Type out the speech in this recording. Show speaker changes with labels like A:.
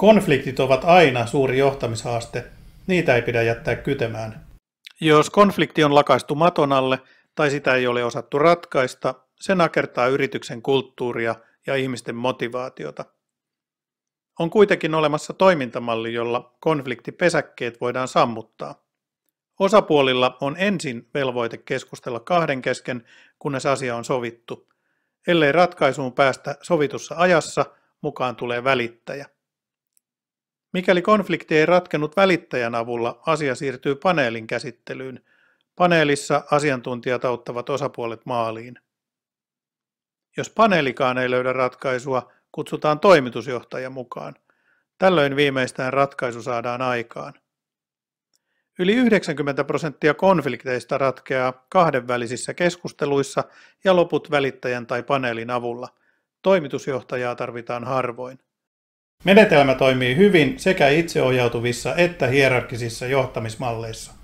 A: Konfliktit ovat aina suuri johtamishaaste. Niitä ei pidä jättää kytemään. Jos konflikti on lakaistu maton alle tai sitä ei ole osattu ratkaista, se nakertaa yrityksen kulttuuria ja ihmisten motivaatiota. On kuitenkin olemassa toimintamalli, jolla konfliktipesäkkeet voidaan sammuttaa. Osapuolilla on ensin velvoite keskustella kahden kesken, kunnes asia on sovittu. Ellei ratkaisuun päästä sovitussa ajassa, mukaan tulee välittäjä. Mikäli konflikti ei ratkennut välittäjän avulla, asia siirtyy paneelin käsittelyyn. Paneelissa asiantuntijat auttavat osapuolet maaliin. Jos paneelikaan ei löydä ratkaisua, kutsutaan toimitusjohtaja mukaan. Tällöin viimeistään ratkaisu saadaan aikaan. Yli 90 prosenttia konflikteista ratkeaa kahdenvälisissä keskusteluissa ja loput välittäjän tai paneelin avulla. Toimitusjohtajaa tarvitaan harvoin. Menetelmä toimii hyvin sekä itseohjautuvissa että hierarkisissa johtamismalleissa.